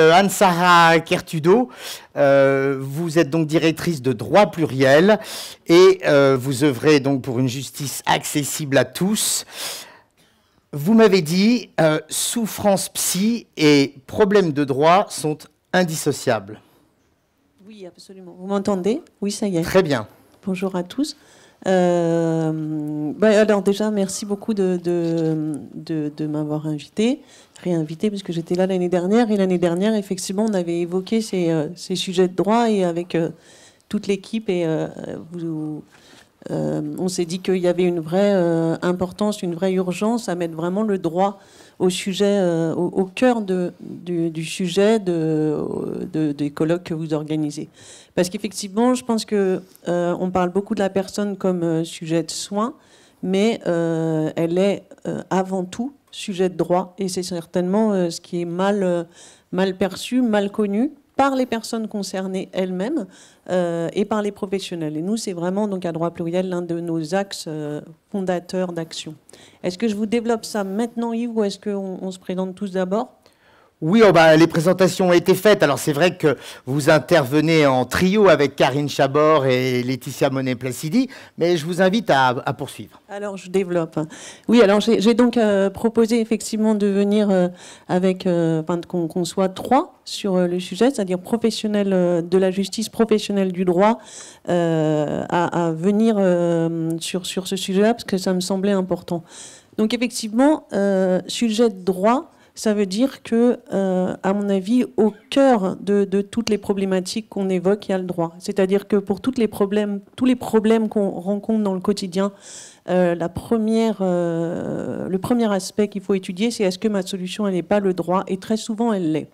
Euh, Anne-Sara Kertudo, euh, vous êtes donc directrice de droit pluriel et euh, vous œuvrez donc pour une justice accessible à tous. Vous m'avez dit, souffrance psy et problèmes de droit sont indissociables. Oui, absolument. Vous m'entendez Oui, ça y est. Très bien. Bonjour à tous. Ben, alors déjà, merci beaucoup de, de m'avoir invité réinvité parce que j'étais là l'année dernière. Et l'année dernière, effectivement, on avait évoqué ces, euh, ces sujets de droit et avec euh, toute l'équipe. Et euh, vous, on s'est dit qu'il y avait une vraie importance, une vraie urgence à mettre vraiment le droit au sujet, au, cœur de, du, sujet de, des colloques que vous organisez. Parce qu'effectivement, je pense que on parle beaucoup de la personne comme sujet de soins, mais elle est avant tout sujet de droit. Et c'est certainement euh, ce qui est mal, euh, mal perçu, mal connu par les personnes concernées elles-mêmes euh, et par les professionnels. Et nous, c'est vraiment donc à droit pluriel l'un de nos axes fondateurs d'action. Est-ce que je vous développe ça maintenant, Yves, ou est-ce qu'on se présente tous d'abord oui, oh, bah, les présentations ont été faites. Alors c'est vrai que vous intervenez en trio avec Karine Chabord et Laetitia Monet-Placidi, mais je vous invite à, poursuivre. Alors je développe. Oui, alors j'ai donc euh, proposé effectivement de venir euh, avec, euh, enfin qu'on soit trois sur le sujet, c'est-à-dire professionnels de la justice, professionnels du droit, à, venir sur, sur ce sujet-là, parce que ça me semblait important. Donc effectivement, sujet de droit ça veut dire que, euh, à mon avis, au cœur de, toutes les problématiques qu'on évoque, il y a le droit. C'est-à-dire que pour toutes les problèmes, tous les problèmes qu'on rencontre dans le quotidien, euh, la première, euh, le premier aspect qu'il faut étudier, c'est est-ce que ma solution, n'est pas le droit Et très souvent, elle l'est.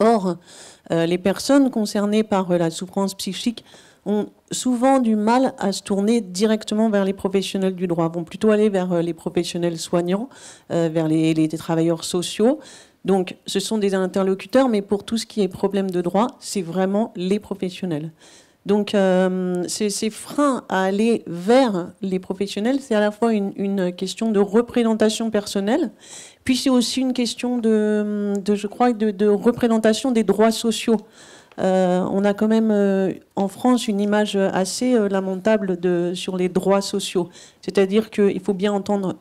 Or, les personnes concernées par la souffrance psychique ont souvent du mal à se tourner directement vers les professionnels du droit, vont plutôt aller vers euh, les professionnels soignants, euh, vers les, travailleurs sociaux. Donc ce sont des interlocuteurs, mais pour tout ce qui est problème de droit, c'est vraiment les professionnels. Donc euh, ces, freins à aller vers les professionnels, c'est à la fois une, question de représentation personnelle, puis c'est aussi une question de, je crois, de représentation des droits sociaux. Euh, on a quand même euh, en France une image assez euh, lamentable sur les droits sociaux. C'est-à-dire qu'il faut bien entendre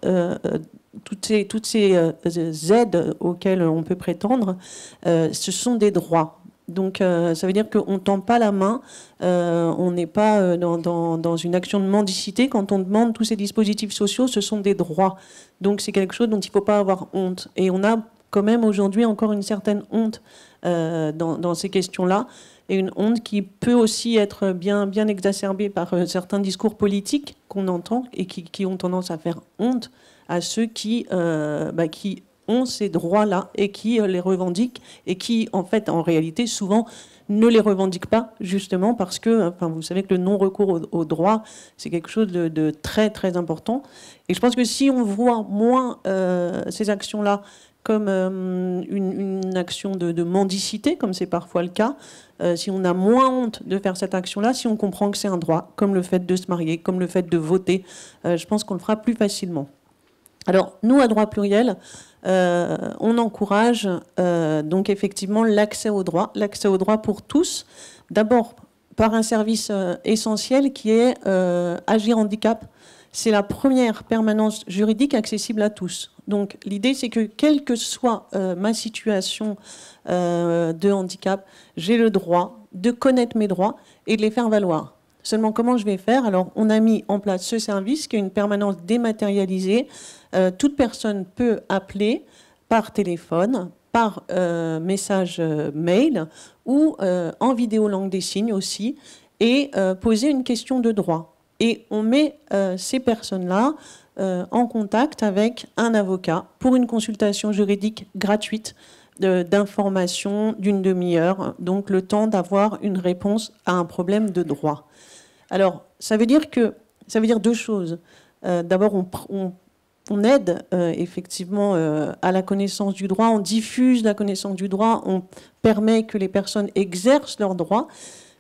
toutes ces, toutes aides auxquelles on peut prétendre, ce sont des droits. Donc ça veut dire qu'on ne tend pas la main, on n'est pas dans, une action de mendicité. Quand on demande tous ces dispositifs sociaux, ce sont des droits. Donc c'est quelque chose dont il ne faut pas avoir honte. Et on a quand même aujourd'hui encore une certaine honte euh, dans, ces questions-là, et une honte qui peut aussi être bien, bien exacerbée par euh, certains discours politiques qu'on entend et qui, ont tendance à faire honte à ceux qui, euh, bah, qui ont ces droits-là et qui les revendiquent et qui, en fait, en réalité, souvent ne les revendiquent pas, justement parce que, enfin, vous savez que le non-recours aux au droits, c'est quelque chose de, très, très important. Et je pense que si on voit moins ces actions-là comme euh, une, action de, mendicité, comme c'est parfois le cas, euh, si on a moins honte de faire cette action-là, si on comprend que c'est un droit, comme le fait de se marier, comme le fait de voter, euh, je pense qu'on le fera plus facilement. Alors, nous, à droit pluriel, on encourage donc effectivement l'accès au droit, l'accès au droit pour tous, d'abord par un service essentiel qui est Agir Handicap, c'est la première permanence juridique accessible à tous. Donc l'idée, c'est que quelle que soit euh, ma situation euh, de handicap, j'ai le droit de connaître mes droits et de les faire valoir. Seulement, comment je vais faire Alors, on a mis en place ce service qui est une permanence dématérialisée. Euh, toute personne peut appeler par téléphone, par message mail ou en vidéo langue des signes aussi et poser une question de droit. Et on met euh, ces personnes-là euh, en contact avec un avocat pour une consultation juridique gratuite d'information d'une demi-heure, donc le temps d'avoir une réponse à un problème de droit. Alors, ça veut dire que ça veut dire deux choses. Euh, d'abord, on, aide effectivement à la connaissance du droit, on diffuse la connaissance du droit, on permet que les personnes exercent leurs droits.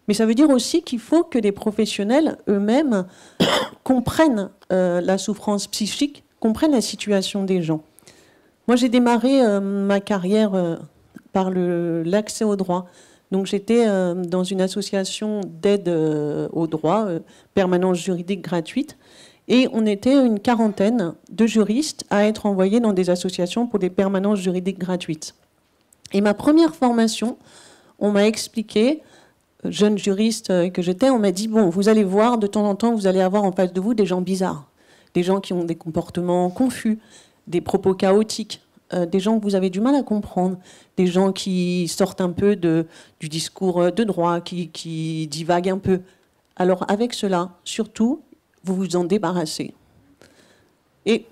Mais ça veut dire aussi qu'il faut que les professionnels eux-mêmes comprennent euh, la souffrance psychique, comprennent la situation des gens. Moi, j'ai démarré euh, ma carrière euh, par l'accès au droit. Donc, j'étais dans une association d'aide au droit, permanence juridique gratuite. Et on était une quarantaine de juristes à être envoyés dans des associations pour des permanences juridiques gratuites. Et ma première formation, on m'a expliqué jeune juriste euh, que j'étais, on m'a dit, bon, vous allez voir, de temps en temps, vous allez avoir en face de vous des gens bizarres, des gens qui ont des comportements confus, des propos chaotiques, euh, des gens que vous avez du mal à comprendre, des gens qui sortent un peu du discours euh, de droit, qui, divaguent un peu. Alors avec cela, surtout, vous vous en débarrassez. Et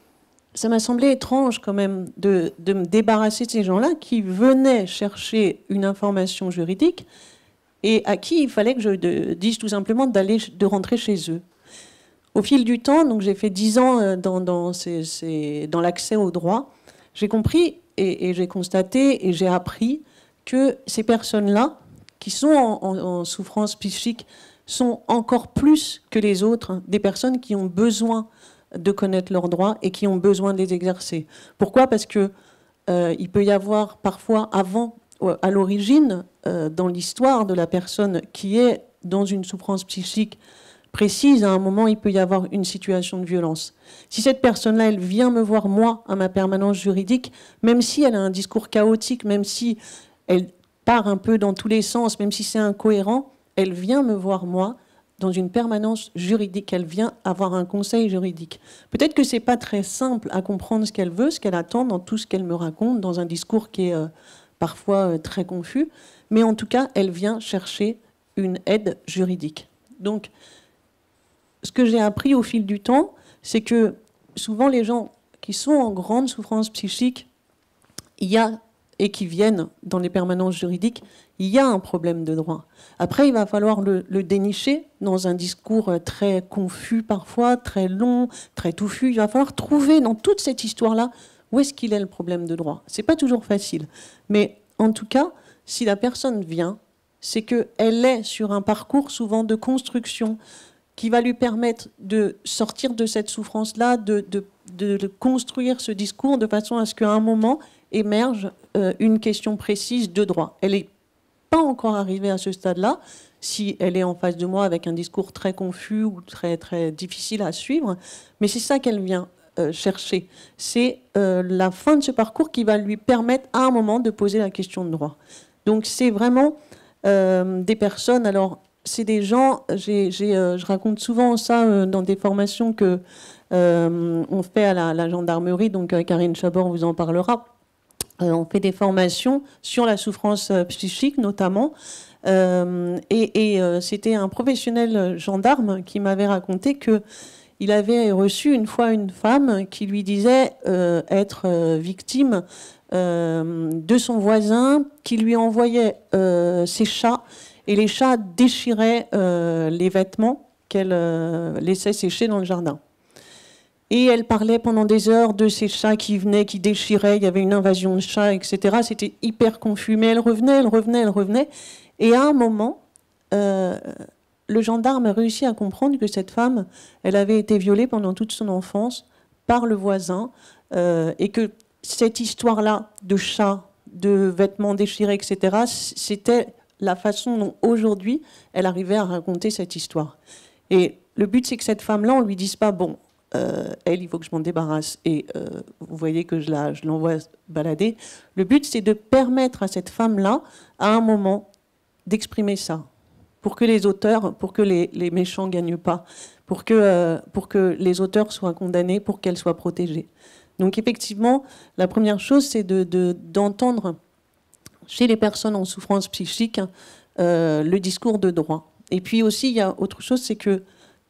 ça m'a semblé étrange quand même de, de me débarrasser de ces gens-là qui venaient chercher une information juridique et à qui il fallait que je dise tout simplement d'aller, de rentrer chez eux. Au fil du temps, donc j'ai fait dix ans euh, dans, dans, l'accès au droit, j'ai compris et, j'ai constaté et j'ai appris que ces personnes-là, qui sont en, souffrance psychique, sont encore plus que les autres hein, des personnes qui ont besoin de connaître leurs droits et qui ont besoin de les exercer. Pourquoi Parce que euh, il peut y avoir parfois avant à l'origine euh, dans l'histoire de la personne qui est dans une souffrance psychique précise, à un moment, il peut y avoir une situation de violence. Si cette personne-là, elle vient me voir, moi, à ma permanence juridique, même si elle a un discours chaotique, même si elle part un peu dans tous les sens, même si c'est incohérent, elle vient me voir, moi, dans une permanence juridique. Elle vient avoir un conseil juridique. Peut-être que c'est pas très simple à comprendre ce qu'elle veut, ce qu'elle attend dans tout ce qu'elle me raconte, dans un discours qui est... Euh, parfois euh, très confus, mais en tout cas, elle vient chercher une aide juridique. Donc, ce que j'ai appris au fil du temps, c'est que souvent les gens qui sont en grande souffrance psychique, il y a et qui viennent dans les permanences juridiques, il y a un problème de droit. Après, il va falloir le, le, dénicher dans un discours euh, très confus parfois, très long, très touffu. Il va falloir trouver dans toute cette histoire-là où est-ce qu'il est le problème de droit C'est pas toujours facile. Mais en tout cas, si la personne vient, c'est qu'elle est sur un parcours souvent de construction qui va lui permettre de sortir de cette souffrance-là, de, construire ce discours de façon à ce qu'à un moment émerge euh, une question précise de droit. Elle n'est pas encore arrivée à ce stade-là. Si elle est en face de moi avec un discours très confus ou très, très difficile à suivre, mais c'est ça qu'elle vient euh, chercher. C'est euh, la fin de ce parcours qui va lui permettre à un moment de poser la question de droit. Donc c'est vraiment euh, des personnes, alors c'est des gens, je raconte souvent ça dans des formations que on fait à la, gendarmerie, donc Karine Chabor vous en parlera. on fait des formations sur la souffrance psychique notamment. et c'était un professionnel gendarme qui m'avait raconté que il avait reçu une fois une femme qui lui disait euh, être euh, victime euh, de son voisin qui lui envoyait ses chats et les chats déchiraient les vêtements qu'elle laissait sécher dans le jardin. Et elle parlait pendant des heures de ces chats qui venaient, qui déchiraient, il y avait une invasion de chats, etc. C'était hyper confus. Mais elle revenait, elle revenait, elle revenait. Et à un moment, le gendarme a réussi à comprendre que cette femme, elle avait été violée pendant toute son enfance par le voisin euh, et que cette histoire-là de chat, de vêtements déchirés, etc., c'était la façon dont aujourd'hui elle arrivait à raconter cette histoire. Et le but, c'est que cette femme-là, on lui dise pas, bon, euh, elle, il faut que je m'en débarrasse et euh, vous voyez que je l'envoie balader. Le but, c'est de permettre à cette femme-là, à un moment, d'exprimer ça pour que les auteurs, pour que les, méchants gagnent pas, pour que, euh, pour que les auteurs soient condamnés, pour qu'elles soient protégées. Donc effectivement, la première chose, c'est d'entendre de, chez les personnes en souffrance psychique euh, le discours de droit. Et puis aussi, il y a autre chose, c'est que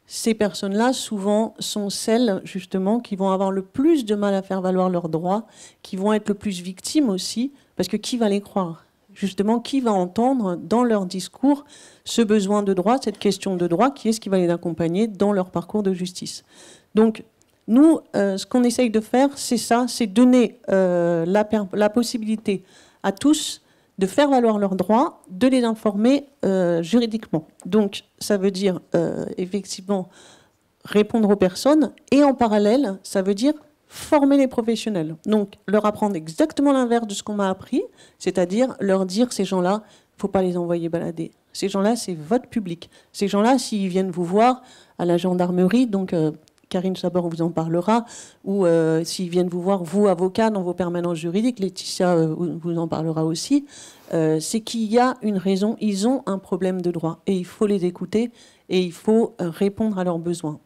ces personnes-là, souvent, sont celles, justement, qui vont avoir le plus de mal à faire valoir leurs droits, qui vont être le plus victimes aussi, parce que qui va les croire justement qui va entendre dans leur discours ce besoin de droit, cette question de droit, qui est-ce qui va les accompagner dans leur parcours de justice. Donc, nous, euh, ce qu'on essaye de faire, c'est ça, c'est donner euh, la, possibilité à tous de faire valoir leurs droits, de les informer euh, juridiquement. Donc, ça veut dire effectivement répondre aux personnes, et en parallèle, ça veut dire former les professionnels. Donc, leur apprendre exactement l'inverse de ce qu'on m'a appris, c'est-à-dire leur dire ces gens-là, faut pas les envoyer balader. Ces gens-là, c'est votre public. Ces gens-là, s'ils viennent vous voir à la gendarmerie, donc euh, Karine Sabor vous en parlera, ou euh, s'ils viennent vous voir, vous, avocat, dans vos permanences juridiques, Laetitia euh, vous en parlera aussi, c'est qu'il y a une raison, ils ont un problème de droit, et il faut les écouter, et il faut répondre à leurs besoins.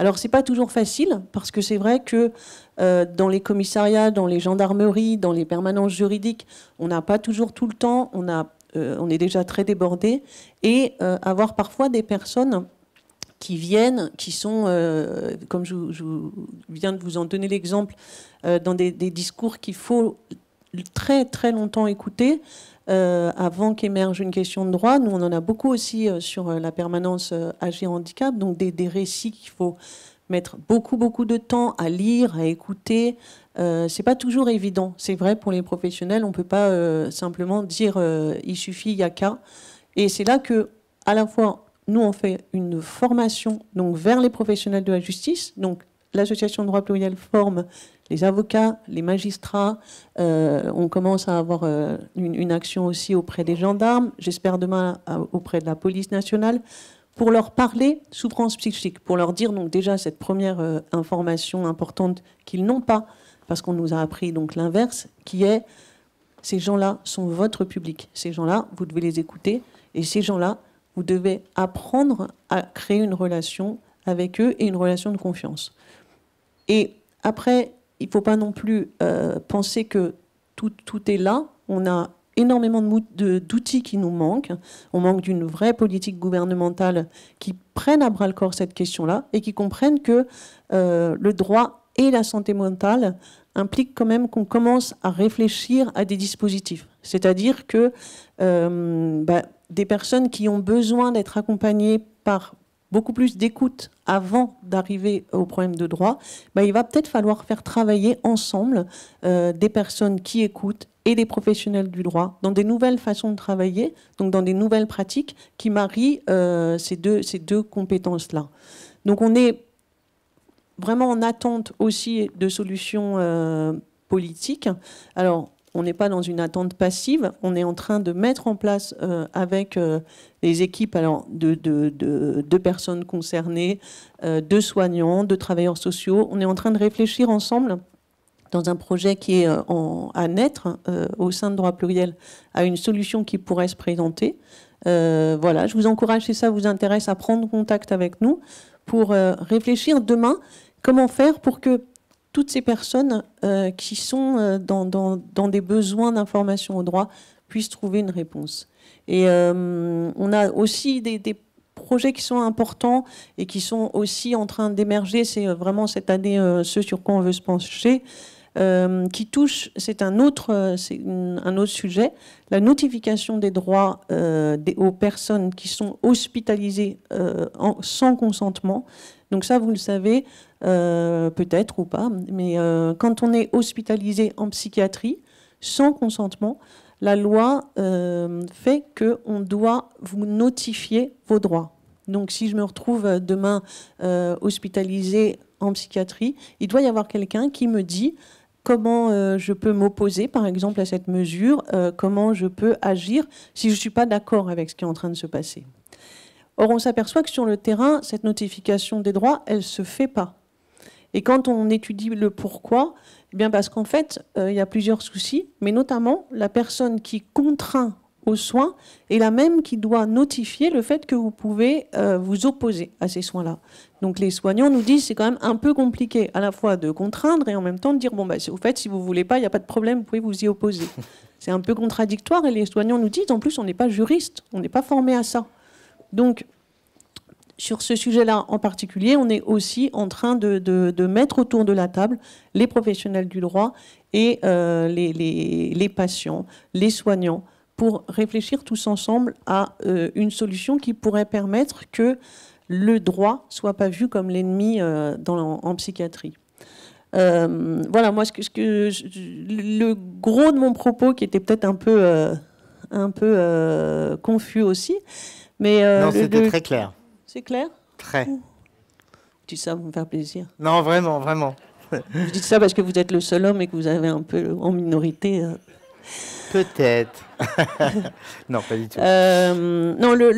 Alors c'est pas toujours facile parce que c'est vrai que euh, dans les commissariats, dans les gendarmeries, dans les permanences juridiques, on n'a pas toujours tout le temps, on, a, euh, on est déjà très débordé et euh, avoir parfois des personnes qui viennent, qui sont, comme je, viens de vous en donner l'exemple, dans des, des discours qu'il faut très très longtemps écouté euh, avant qu'émerge une question de droit. Nous, on en a beaucoup aussi euh, sur euh, la permanence âgée handicap, donc des, récits qu'il faut mettre beaucoup beaucoup de temps à lire, à écouter. Euh, c'est pas toujours évident. C'est vrai pour les professionnels, on peut pas simplement dire il suffit, il n'y a qu'à. Et c'est là que à la fois nous on fait une formation donc vers les professionnels de la justice, donc l'association droit pluriel forme les avocats, les magistrats. Euh, on commence à avoir euh, une, action aussi auprès des gendarmes, j'espère demain auprès de la police nationale, pour leur parler souffrance psychique, pour leur dire donc déjà cette première euh, information importante qu'ils n'ont pas, parce qu'on nous a appris donc l'inverse, qui est ces gens-là sont votre public, ces gens-là, vous devez les écouter, et ces gens-là, vous devez apprendre à créer une relation avec eux et une relation de confiance. Et après, il ne faut pas non plus euh, penser que tout, est là. On a énormément d'outils qui nous manquent. On manque d'une vraie politique gouvernementale qui prenne à bras le corps cette question-là et qui comprenne que euh, le droit et la santé mentale impliquent quand même qu'on commence à réfléchir à des dispositifs. C'est-à-dire que euh, bah, des personnes qui ont besoin d'être accompagnées par beaucoup plus d'écoute avant d'arriver au problème de droit, bah, il va peut-être falloir faire travailler ensemble euh, des personnes qui écoutent et des professionnels du droit dans des nouvelles façons de travailler, donc dans des nouvelles pratiques qui marient euh, ces deux, ces deux compétences-là. Donc on est vraiment en attente aussi de solutions euh, politiques. Alors on n'est pas dans une attente passive, on est en train de mettre en place euh, avec euh, les équipes alors, de, personnes concernées, euh, de soignants, de travailleurs sociaux, on est en train de réfléchir ensemble dans un projet qui est à naître au sein de droit pluriel à une solution qui pourrait se présenter. voilà, je vous encourage, si ça vous intéresse, à prendre contact avec nous pour réfléchir demain comment faire pour que toutes ces personnes euh, qui sont euh, dans, des besoins d'information au droit puissent trouver une réponse. Et euh, on a aussi des, projets qui sont importants et qui sont aussi en train d'émerger. C'est vraiment cette année ce sur quoi on veut se pencher. qui touche, c'est un autre, sujet, la notification des droits aux personnes qui sont hospitalisées sans consentement. Donc ça, vous le savez, euh, peut-être ou pas, mais euh, quand on est hospitalisé en psychiatrie, sans consentement, la loi euh, fait qu'on doit vous notifier vos droits. Donc si je me retrouve demain hospitalisé en psychiatrie, il doit y avoir quelqu'un qui me dit comment je peux m'opposer, par exemple, à cette mesure, comment je peux agir si je ne suis pas d'accord avec ce qui est en train de se passer. Or, on s'aperçoit que sur le terrain, cette notification des droits, elle ne se fait pas. Et quand on étudie le pourquoi, eh bien parce qu'en fait, euh, il y a plusieurs soucis, mais notamment la personne qui contraint aux soins est la même qui doit notifier le fait que vous pouvez euh, vous opposer à ces soins-là. Donc les soignants nous disent c'est quand même un peu compliqué à la fois de contraindre et en même temps de dire bon bah au fait si vous voulez pas il n'y a pas de problème vous pouvez vous y opposer. C'est un peu contradictoire et les soignants nous disent en plus on n'est pas juriste on n'est pas formé à ça. Donc sur ce sujet-là en particulier, on est aussi en train de, mettre autour de la table les professionnels du droit et euh, les, patients, les soignants, pour réfléchir tous ensemble à euh, une solution qui pourrait permettre que le droit soit pas vu comme l'ennemi euh, en, psychiatrie. voilà, moi, ce que, ce le gros de mon propos, qui était peut-être un peu, un peu confus aussi, mais non, c'était très clair. C'est clair Très. Tu ça pour me faire plaisir. Non, vraiment, vraiment. Vous dis ça parce que vous êtes le seul homme et que vous avez un peu en minorité. Hein. Peut-être. non, pas du tout. Euh, non, le,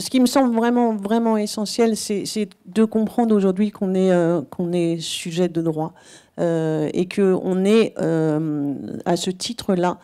ce qui me semble vraiment, vraiment essentiel, c'est de comprendre aujourd'hui qu'on est, euh, qu'on est sujet de droit euh, et qu'on est, à ce titre-là,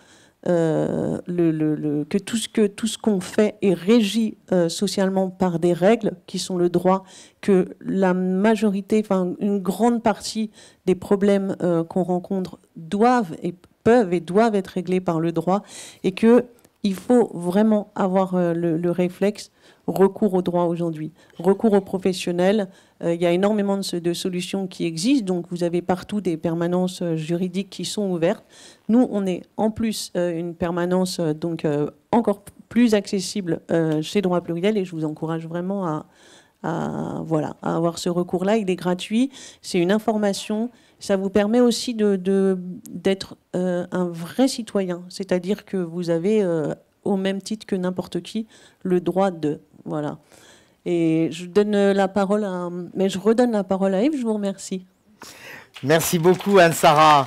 euh, le, que tout ce que tout ce qu'on fait est régi euh, socialement par des règles qui sont le droit, que la majorité, enfin une grande partie des problèmes euh, qu'on rencontre doivent et peuvent et doivent être réglés par le droit, et que il faut vraiment avoir le, réflexe recours au droit aujourd'hui, recours aux professionnels. Euh, il y a énormément de, solutions qui existent, donc vous avez partout des permanences euh, juridiques qui sont ouvertes. Nous, on est en plus euh, une permanence donc encore plus accessible chez Droit Pluriel et je vous encourage vraiment à, voilà, avoir ce recours-là. Il est gratuit, c'est une information. Ça vous permet aussi de, d'être un vrai citoyen, c'est-à-dire que vous avez au même titre que n'importe qui, le droit de voilà. Et je donne la parole à, mais je redonne la parole à Yves. Je vous remercie. Merci beaucoup Anne-Sara.